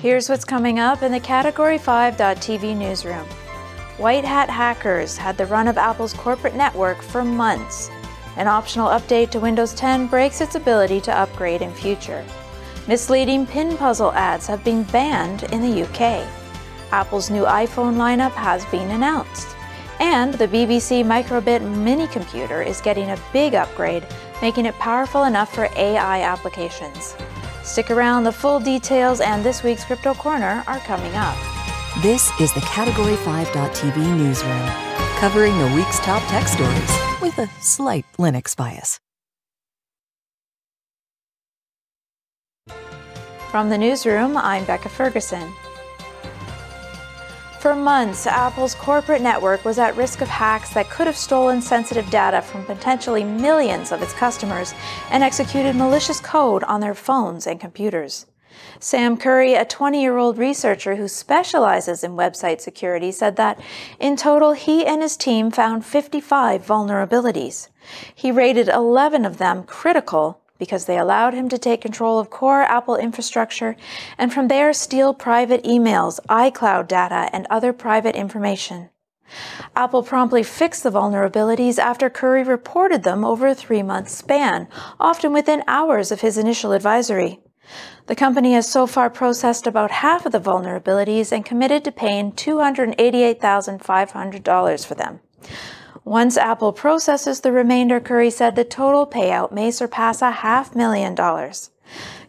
Here's what's coming up in the Category 5.tv newsroom. White hat hackers had the run of Apple's corporate network for months. An optional update to Windows 10 breaks its ability to upgrade in future. Misleading pin puzzle ads have been banned in the UK. Apple's new iPhone lineup has been announced. And the BBC Microbit mini computer is getting a big upgrade, making it powerful enough for AI applications. Stick around, the full details and this week's Crypto Corner are coming up. This is the Category 5.tv newsroom, covering the week's top tech stories with a slight Linux bias. From the newsroom, I'm Becca Ferguson. For months, Apple's corporate network was at risk of hacks that could have stolen sensitive data from potentially millions of its customers and executed malicious code on their phones and computers. Sam Curry, a 20 year old researcher who specializes in website security, said that in total he and his team found 55 vulnerabilities. He rated 11 of them critical because they allowed him to take control of core Apple infrastructure and from there steal private emails, iCloud data, and other private information. Apple promptly fixed the vulnerabilities after Curry reported them over a three month span, often within hours of his initial advisory. The company has so far processed about half of the vulnerabilities and committed to paying $288,500 for them. Once Apple processes the remainder, Curry said the total payout may surpass a half million dollars.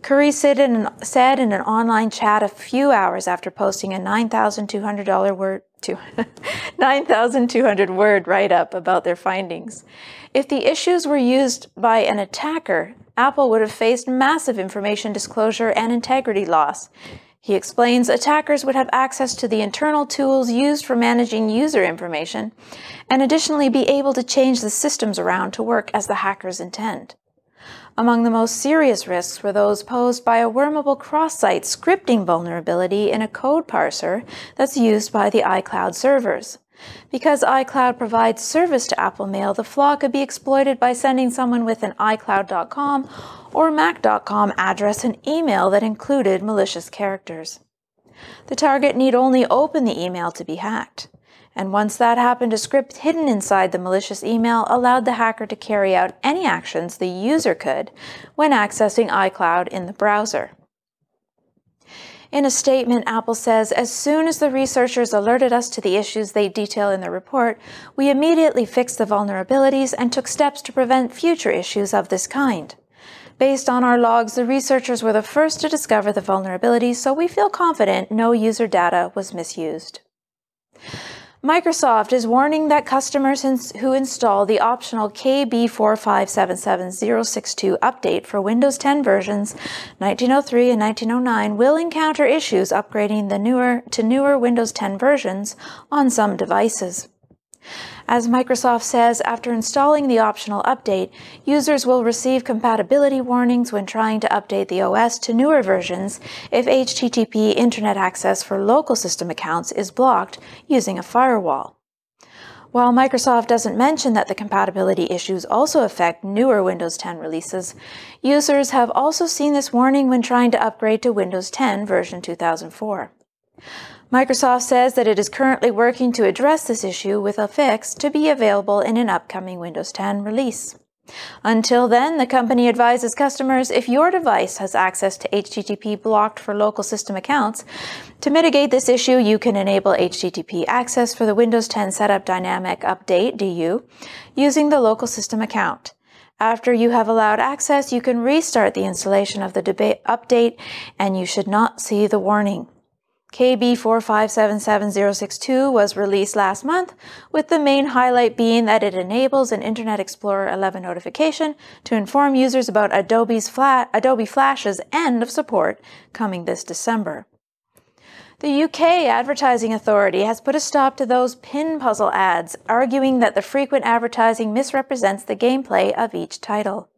Curry said in, an, said in an online chat a few hours after posting a $9,200 word 9,200 word write up about their findings. If the issues were used by an attacker, Apple would have faced massive information disclosure and integrity loss. He explains attackers would have access to the internal tools used for managing user information, and additionally be able to change the systems around to work as the hackers intend. Among the most serious risks were those posed by a wormable cross-site scripting vulnerability in a code parser that's used by the iCloud servers. Because iCloud provides service to Apple Mail, the flaw could be exploited by sending someone with an iCloud.com or Mac.com address an email that included malicious characters. The target need only open the email to be hacked. And once that happened, a script hidden inside the malicious email allowed the hacker to carry out any actions the user could when accessing iCloud in the browser. In a statement, Apple says, as soon as the researchers alerted us to the issues they detail in the report, we immediately fixed the vulnerabilities and took steps to prevent future issues of this kind. Based on our logs, the researchers were the first to discover the vulnerabilities, so we feel confident no user data was misused. Microsoft is warning that customers ins who install the optional KB4577062 update for Windows 10 versions 1903 and 1909 will encounter issues upgrading the newer to newer Windows 10 versions on some devices. As Microsoft says, after installing the optional update, users will receive compatibility warnings when trying to update the OS to newer versions if HTTP internet access for local system accounts is blocked using a firewall. While Microsoft doesn't mention that the compatibility issues also affect newer Windows 10 releases, users have also seen this warning when trying to upgrade to Windows 10 version 2004. Microsoft says that it is currently working to address this issue with a fix to be available in an upcoming Windows 10 release. Until then, the company advises customers if your device has access to HTTP blocked for local system accounts, to mitigate this issue, you can enable HTTP access for the Windows 10 Setup Dynamic Update DU using the local system account. After you have allowed access, you can restart the installation of the update and you should not see the warning. KB4577062 was released last month, with the main highlight being that it enables an Internet Explorer 11 notification to inform users about Adobe's Fla Adobe Flash's end of support coming this December. The UK Advertising Authority has put a stop to those pin puzzle ads, arguing that the frequent advertising misrepresents the gameplay of each title.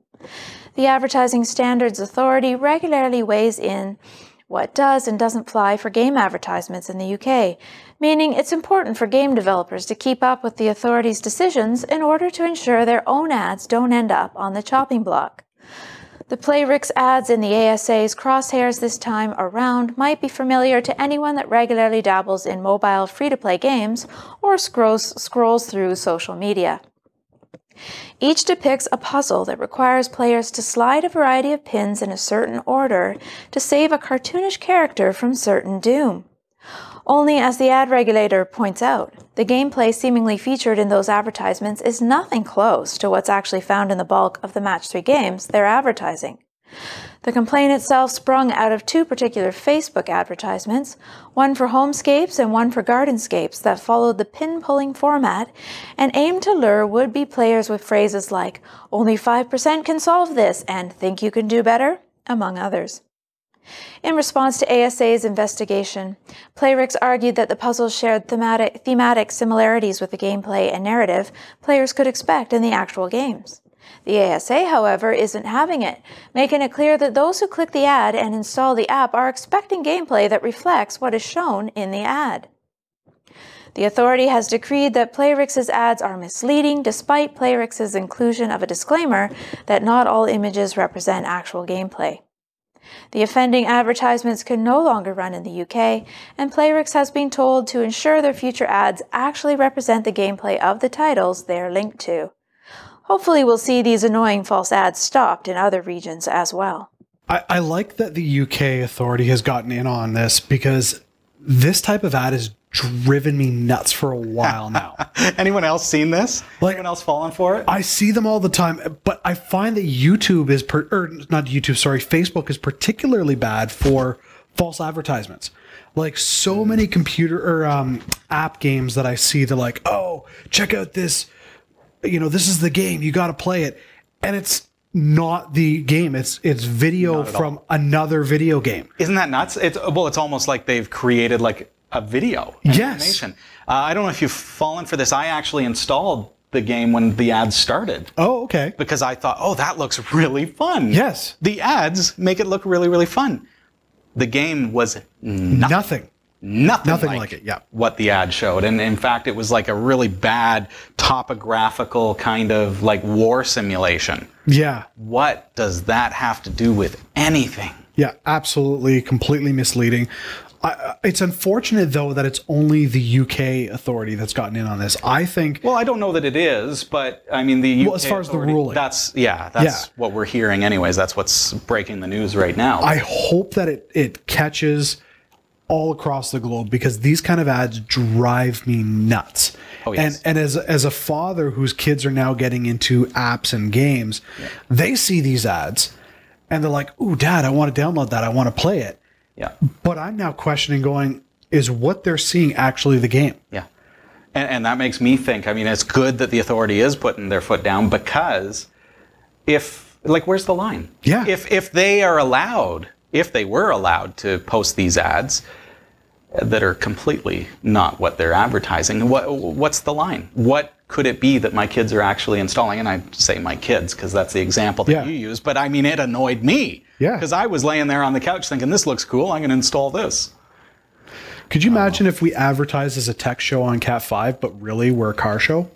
The Advertising Standards Authority regularly weighs in what does and doesn't fly for game advertisements in the UK, meaning it's important for game developers to keep up with the authorities' decisions in order to ensure their own ads don't end up on the chopping block. The Playrix ads in the ASA's crosshairs this time around might be familiar to anyone that regularly dabbles in mobile free to play games or scrolls, scrolls through social media. Each depicts a puzzle that requires players to slide a variety of pins in a certain order to save a cartoonish character from certain doom. Only as the ad regulator points out, the gameplay seemingly featured in those advertisements is nothing close to what's actually found in the bulk of the Match 3 games they're advertising. The complaint itself sprung out of two particular Facebook advertisements, one for homescapes and one for gardenscapes that followed the pin-pulling format and aimed to lure would-be players with phrases like, only 5% can solve this and think you can do better, among others. In response to ASA's investigation, Playrix argued that the puzzles shared thematic, thematic similarities with the gameplay and narrative players could expect in the actual games. The ASA, however, isn't having it, making it clear that those who click the ad and install the app are expecting gameplay that reflects what is shown in the ad. The authority has decreed that Playrix's ads are misleading despite Playrix's inclusion of a disclaimer that not all images represent actual gameplay. The offending advertisements can no longer run in the UK, and Playrix has been told to ensure their future ads actually represent the gameplay of the titles they are linked to. Hopefully we'll see these annoying false ads stopped in other regions as well. I, I like that the UK authority has gotten in on this because this type of ad has driven me nuts for a while now. Anyone else seen this? Like, Anyone else falling for it? I see them all the time, but I find that YouTube is, per, or not YouTube, sorry, Facebook is particularly bad for false advertisements. Like so many computer or um, app games that I see, they're like, oh, check out this you know, this is the game. You got to play it. And it's not the game. It's it's video from all. another video game. Isn't that nuts? It's well, it's almost like they've created like a video. Yes. Uh, I don't know if you've fallen for this. I actually installed the game when the ads started. Oh, okay. Because I thought, oh, that looks really fun. Yes. The ads make it look really, really fun. The game was nothing. nothing nothing, nothing like, like, it. Yeah, what the ad showed, and in fact, it was like a really bad topographical kind of like war simulation. Yeah. What does that have to do with anything? Yeah, absolutely, completely misleading. I, uh, it's unfortunate though that it's only the UK authority that's gotten in on this. I think. Well, I don't know that it is, but I mean the UK. Well, as far as the ruling, that's yeah, that's yeah. what we're hearing, anyways. That's what's breaking the news right now. I hope that it it catches all across the globe because these kind of ads drive me nuts. Oh, yes. And and as as a father whose kids are now getting into apps and games, yeah. they see these ads and they're like, "Ooh, dad, I want to download that. I want to play it." Yeah. But I'm now questioning going, is what they're seeing actually the game? Yeah. And, and that makes me think, I mean, it's good that the authority is putting their foot down because if like where's the line? Yeah. If if they are allowed, if they were allowed to post these ads, that are completely not what they're advertising. What, what's the line? What could it be that my kids are actually installing? And I say my kids because that's the example that yeah. you use, but I mean, it annoyed me. Yeah. Because I was laying there on the couch thinking, this looks cool. I'm going to install this. Could you imagine if we advertised as a tech show on Cat 5, but really we're a car show?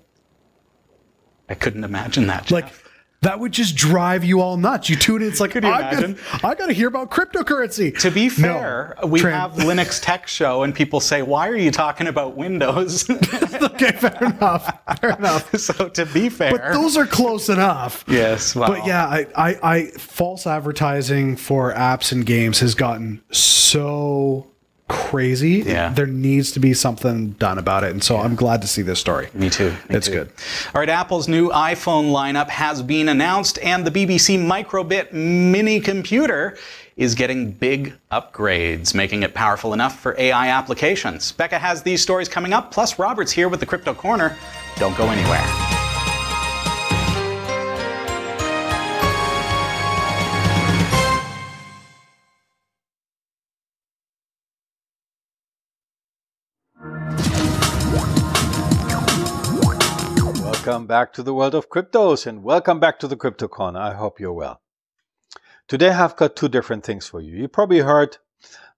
I couldn't imagine that. Jeff. Like, that would just drive you all nuts. You tune in, it's like, Could you I, imagine? Gotta, I gotta hear about cryptocurrency. To be fair, no. we have Linux Tech Show, and people say, why are you talking about Windows? okay, fair enough. Fair enough. So to be fair. But those are close enough. Yes. well, But yeah, I, I, I false advertising for apps and games has gotten so crazy. Yeah. There needs to be something done about it. And so yeah. I'm glad to see this story. Me too. Me it's too. good. All right, Apple's new iPhone lineup has been announced, and the BBC Microbit mini computer is getting big upgrades, making it powerful enough for AI applications. Becca has these stories coming up, plus Robert's here with the Crypto Corner. Don't go anywhere. Welcome back to the world of cryptos and welcome back to the Crypto Corner. I hope you're well. Today I've got two different things for you. You probably heard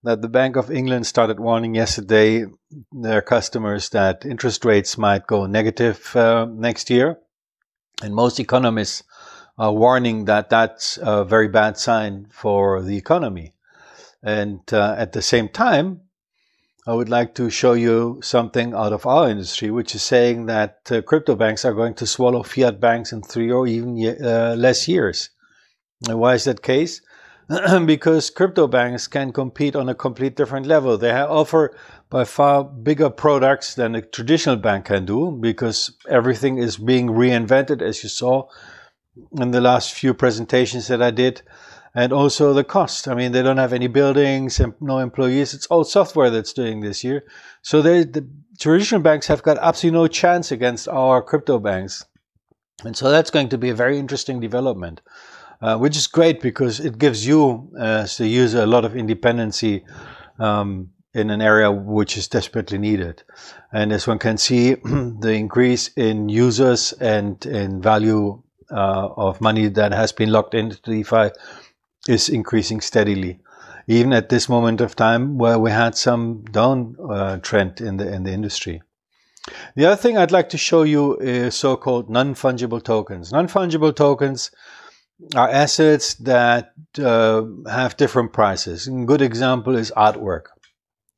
that the Bank of England started warning yesterday their customers that interest rates might go negative uh, next year. And most economists are warning that that's a very bad sign for the economy. And uh, at the same time, I would like to show you something out of our industry, which is saying that uh, crypto banks are going to swallow fiat banks in three or even uh, less years. And why is that case? because crypto banks can compete on a complete different level. They offer by far bigger products than a traditional bank can do because everything is being reinvented, as you saw in the last few presentations that I did and also the cost. I mean, they don't have any buildings and no employees. It's all software that's doing this year. So they, the traditional banks have got absolutely no chance against our crypto banks. And so that's going to be a very interesting development, uh, which is great because it gives you, uh, as the user, a lot of independency um, in an area which is desperately needed. And as one can see, the increase in users and in value uh, of money that has been locked into DeFi is increasing steadily. Even at this moment of time where we had some down uh, trend in the in the industry. The other thing I'd like to show you is so-called non-fungible tokens. Non-fungible tokens are assets that uh, have different prices. A good example is artwork.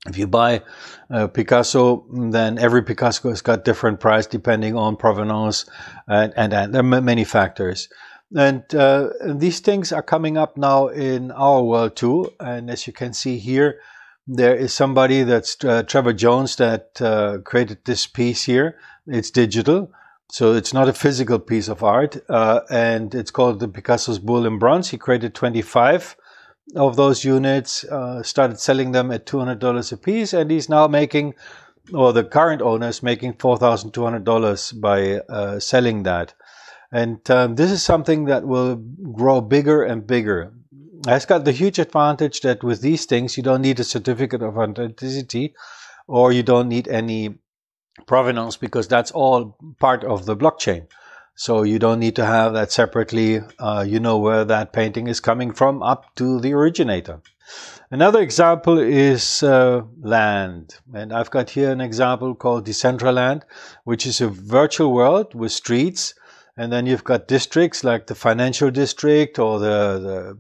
If you buy uh, Picasso, then every Picasso has got different price depending on provenance and, uh, and, and there are many factors. And, uh, and, these things are coming up now in our world too. And as you can see here, there is somebody that's uh, Trevor Jones that uh, created this piece here. It's digital, so it's not a physical piece of art. Uh, and it's called the Picasso's Bull in Bronze. He created 25 of those units, uh, started selling them at $200 a piece, and he's now making, or well, the current owner is making $4,200 by uh, selling that. And um, this is something that will grow bigger and bigger. It's got the huge advantage that with these things, you don't need a certificate of authenticity or you don't need any provenance because that's all part of the blockchain. So you don't need to have that separately. Uh, you know where that painting is coming from up to the originator. Another example is uh, land. And I've got here an example called Decentraland, which is a virtual world with streets and then you've got districts like the financial district or the,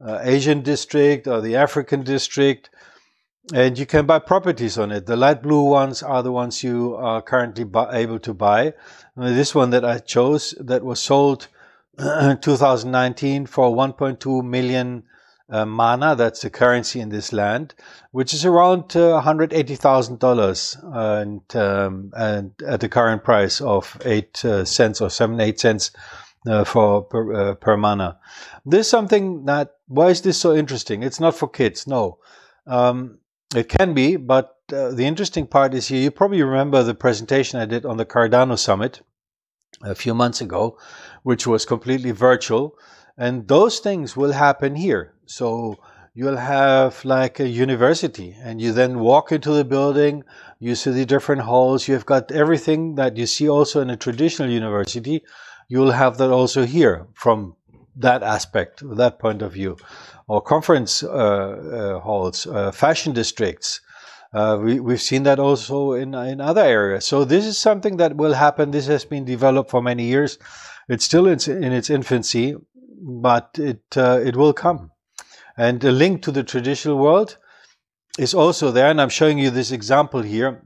the uh, Asian district or the African district. And you can buy properties on it. The light blue ones are the ones you are currently bu- able to buy. And uh, this one that I chose that was sold in 2019 for 1.2 million uh, mana, that's the currency in this land, which is around uh, $180,000 and, um, and at the current price of 8 uh, cents or 7, 8 cents. Uh, for per, uh, per, mana. This is something that why is this so interesting? It's not for kids, no. Um, it can be, but uh, the interesting part is here. You probably remember the presentation I did on the Cardano summit a few months ago, which was completely virtual. And those things will happen here. So you'll have like a university and you then walk into the building you see the different halls you've got everything that you see also in a traditional university you'll have that also here from that aspect that point of view or conference uh, uh, halls uh, fashion districts uh, we, we've seen that also in, in other areas so this is something that will happen this has been developed for many years it's still in, in its infancy but it uh, it will come. And the link to the traditional world is also there, and I'm showing you this example here.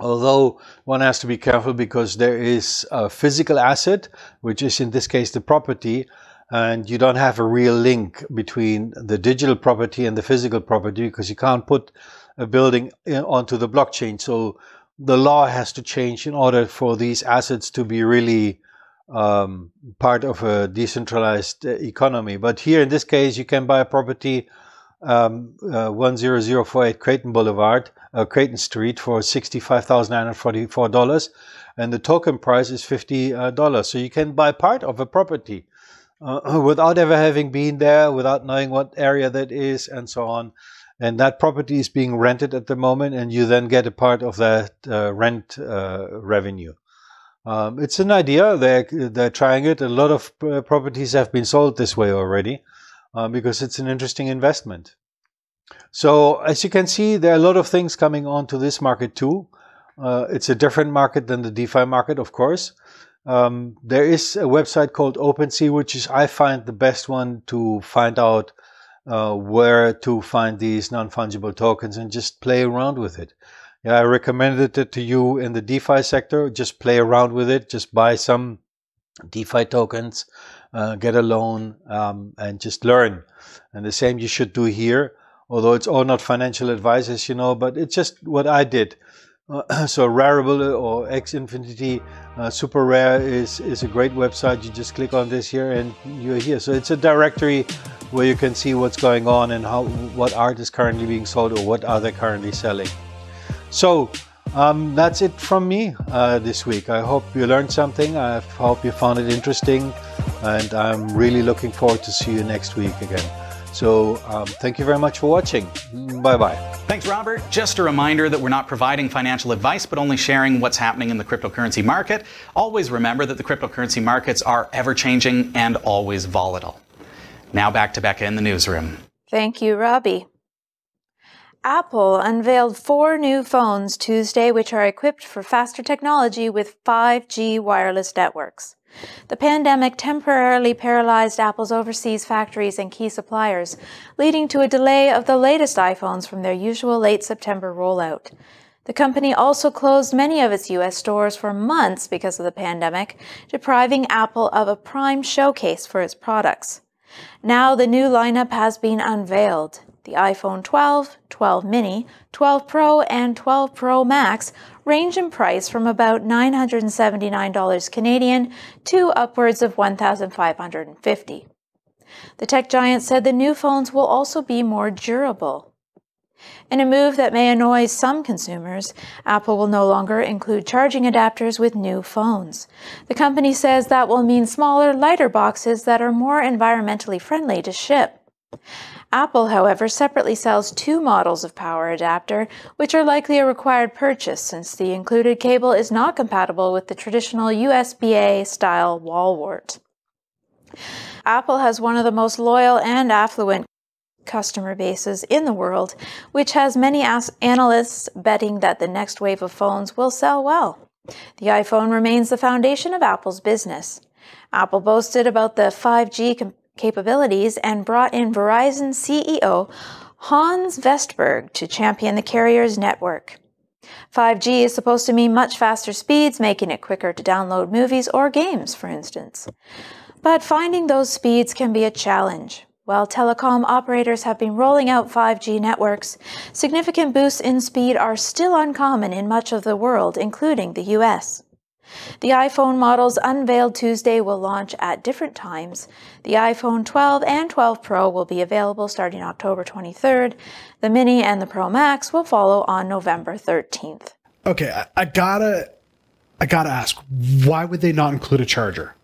Although one has to be careful because there is a physical asset, which is in this case the property, and you don't have a real link between the digital property and the physical property because you can't put a building onto the blockchain. So the law has to change in order for these assets to be really um, part of a decentralized uh, economy. But here in this case, you can buy a property um, uh, 10048 Creighton Boulevard, uh, Creighton Street, for $65,944. And the token price is $50. Uh, so you can buy part of a property uh, without ever having been there, without knowing what area that is, and so on. And that property is being rented at the moment, and you then get a part of that uh, rent revenue. Um, it's an idea. They're, they're trying it. A lot of uh, properties have been sold this way already um, because it's an interesting investment. So as you can see, there are a lot of things coming onto this market too. Uh, it's a different market than the DeFi market, of course. Um, there is a website called OpenSea, which is I find the best one to find out uh, where to find these non-fungible tokens and just play around with it yeah, I recommended it to you in the DeFi sector. Just play around with it. Just buy some DeFi tokens, uh, get a loan, um, and just learn. And the same you should do here. Although it's all not financial advice, as you know, but it's just what I did. Uh, so Rarible or X Infinity uh, Super Rare is is a great website. You just click on this here and you're here. So it's a directory where you can see what's going on and how what art is currently being sold or what are they currently selling. So um, that's it from me uh, this week. I hope you learned something. I hope you found it interesting. And I'm really looking forward to see you next week again. So um, thank you very much for watching. Bye bye. Thanks, Robert. Just a reminder that we're not providing financial advice, but only sharing what's happening in the cryptocurrency market. Always remember that the cryptocurrency markets are ever changing and always volatile. Now back to Becca in the newsroom. Thank you, Robbie. Apple unveiled four new phones Tuesday which are equipped for faster technology with 5G wireless networks. The pandemic temporarily paralyzed Apple's overseas factories and key suppliers, leading to a delay of the latest iPhones from their usual late September rollout. The company also closed many of its U.S. stores for months because of the pandemic, depriving Apple of a prime showcase for its products. Now the new lineup has been unveiled the iPhone 12, 12 mini, 12 Pro, and 12 Pro Max range in price from about $979 Canadian to upwards of $1,550. The tech giant said the new phones will also be more durable. In a move that may annoy some consumers, Apple will no longer include charging adapters with new phones. The company says that will mean smaller, lighter boxes that are more environmentally friendly to ship. Apple, however, separately sells two models of power adapter, which are likely a required purchase since the included cable is not compatible with the traditional USB-A style wall wart. Apple has one of the most loyal and affluent customer bases in the world, which has many analysts betting that the next wave of phones will sell well. The iPhone remains the foundation of Apple's business. Apple boasted about the 5G capabilities and brought in Verizon CEO Hans Vestberg to champion the carrier's network. 5G is supposed to mean much faster speeds, making it quicker to download movies or games, for instance. But finding those speeds can be a challenge. While telecom operators have been rolling out 5G networks, significant boosts in speed are still uncommon in much of the world, including the US. The iPhone models unveiled Tuesday will launch at different times. The iPhone 12 and 12 Pro will be available starting October 23rd. The Mini and the Pro Max will follow on November 13th. Okay, I, I gotta, I gotta ask, why would they not include a charger?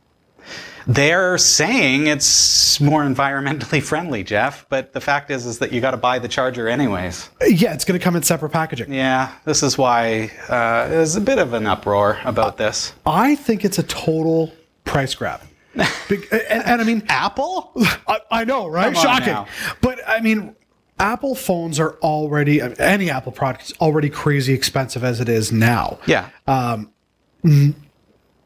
They're saying it's more environmentally friendly, Jeff, but the fact is is that you got to buy the charger anyways. Yeah, it's going to come in separate packaging. Yeah, this is why uh, there's a bit of an uproar about this. I think it's a total price grab. Big, and, and, I mean, Apple. I, I know, right? Shocking. But I mean, Apple phones are already any Apple product is already crazy expensive as it is now. Yeah. Um,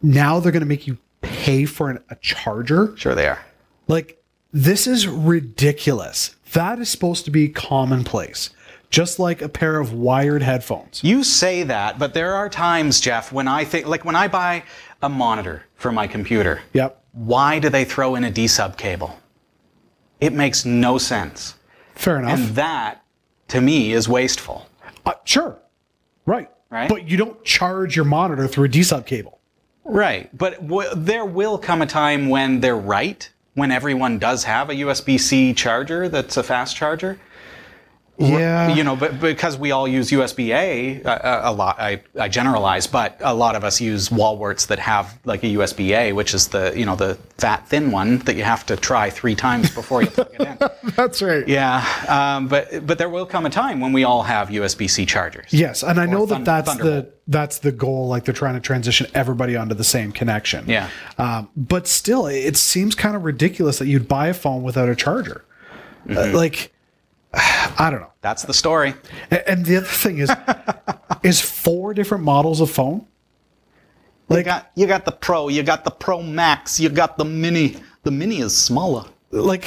now they're going to make you pay for an, a charger? Sure, they are. Like, this is ridiculous. That is supposed to be commonplace, just like a pair of wired headphones. You say that, but there are times, Jeff, when I think, like when I buy a monitor for my computer. Yep. Why do they throw in a D sub cable? It makes no sense. Fair enough. And that, to me, is wasteful. Uh, sure. Right. Right. But you don't charge your monitor through a D sub cable. Right, but there will come a time when they're right, when everyone does have a USB-C charger that's a fast charger yeah. You know, but because we all use USB A a, uh, uh, a lot, I, I, generalize, but a lot of us use warts that have like a USB A, which is the, you know, the fat thin one that you have to try three times before you plug it in. That's right. Yeah. Um, but, but there will come a time when we all have USB C chargers. Yes. And I know that that's the, that's the goal. Like they're trying to transition everybody onto the same connection. Yeah. Um, but still, it seems kind of ridiculous that you'd buy a phone without a charger. Uh, mm-hmm. Uh, like, I don't know. That's the story. And the other thing is, is four different models of phone. Like, you got you got the Pro, you got the Pro Max, you got the Mini. The Mini is smaller. Like,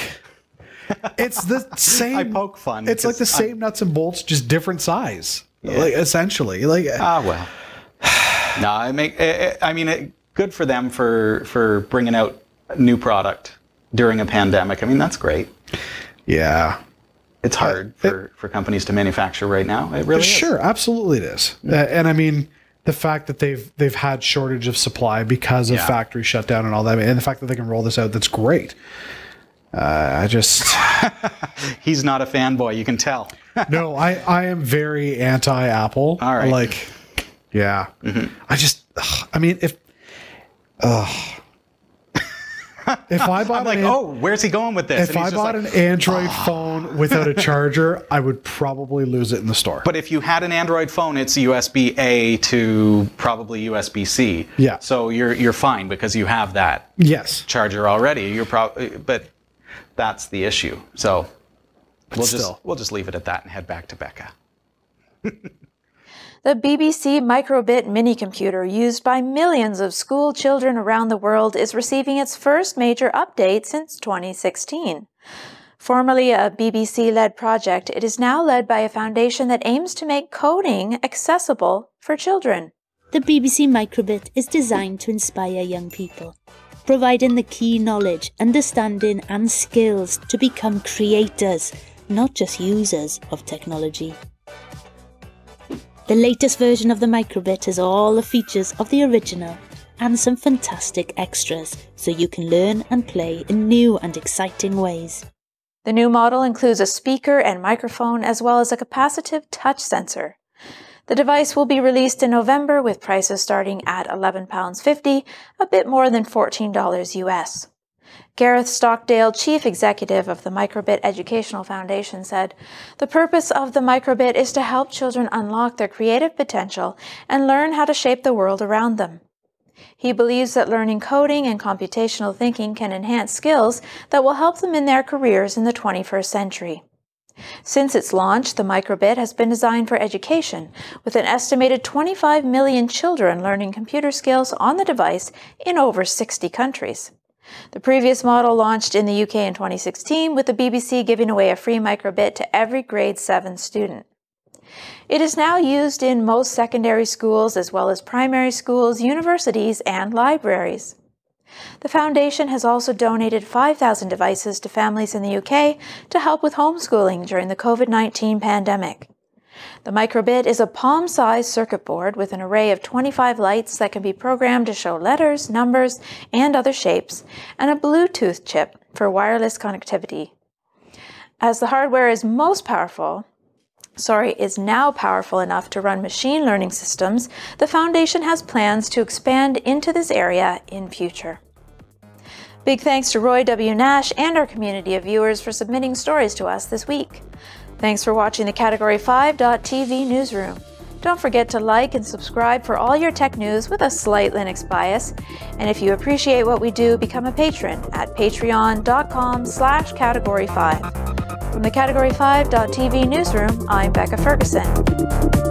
it's the same. I poke fun. It's like the same I'm, nuts and bolts, just different size. Yeah. Like essentially, like ah well. no, I make. Eh, eh, I mean, it, good for them for for bringing out new product during a pandemic. I mean, that's great. Yeah it's hard uh, for, it, for companies to manufacture right now. It really sure, is. absolutely it is. Yeah. Uh, and I mean, the fact that they've they've had shortage of supply because of yeah. factory shutdown and all that, and the fact that they can roll this out, that's great. Uh, I just he's not a fanboy, you can tell. no, I I am very anti Apple. All right, like yeah, mm-hmm. I just ugh, I mean if. Ugh if I bought, I'm like, an, oh, where's he going with this? If I bought like, an Android oh. phone without a charger, I would probably lose it in the store. But if you had an Android phone, it's USB A to probably USB C. Yeah. So you're you're fine because you have that. Yes. Charger already. You're probably, but that's the issue. So but we'll still. just we'll just leave it at that and head back to Becca. the BBC Microbit mini computer, used by millions of school children around the world is receiving its first major update since 2016. Formerly a BBC led project, it is now led by a foundation that aims to make coding accessible for children. The BBC Microbit is designed to inspire young people, providing the key knowledge, understanding, and skills to become creators, not just users of technology. The latest version of the microbit has all the features of the original and some fantastic extras so you can learn and play in new and exciting ways. The new model includes a speaker and microphone as well as a capacitive touch sensor. The device will be released in November with prices starting at £11.50, a bit more than $14 US. Gareth Stockdale, chief executive of the Microbit Educational Foundation, said, The purpose of the Microbit is to help children unlock their creative potential and learn how to shape the world around them. He believes that learning coding and computational thinking can enhance skills that will help them in their careers in the 21st century. Since its launch, the microbit has been designed for education, with an estimated 25 million children learning computer skills on the device in over 60 countries. The previous model launched in the UK in 2016 with the BBC giving away a free microbit to every grade 7 student. It is now used in most secondary schools as well as primary schools, universities, and libraries. The Foundation has also donated 5,000 devices to families in the UK to help with homeschooling during the COVID 19 pandemic. The microbit is a palm-sized circuit board with an array of 25 lights that can be programmed to show letters, numbers, and other shapes, and a Bluetooth chip for wireless connectivity. As the hardware is most powerful, sorry, is now powerful enough to run machine learning systems, the foundation has plans to expand into this area in future. Big thanks to Roy W. Nash and our community of viewers for submitting stories to us this week. Thanks for watching the Category5.tv newsroom. Don't forget to like and subscribe for all your tech news with a slight Linux bias. And if you appreciate what we do, become a patron at patreon.com slash category5. From the Category5.tv newsroom, I'm Becca Ferguson.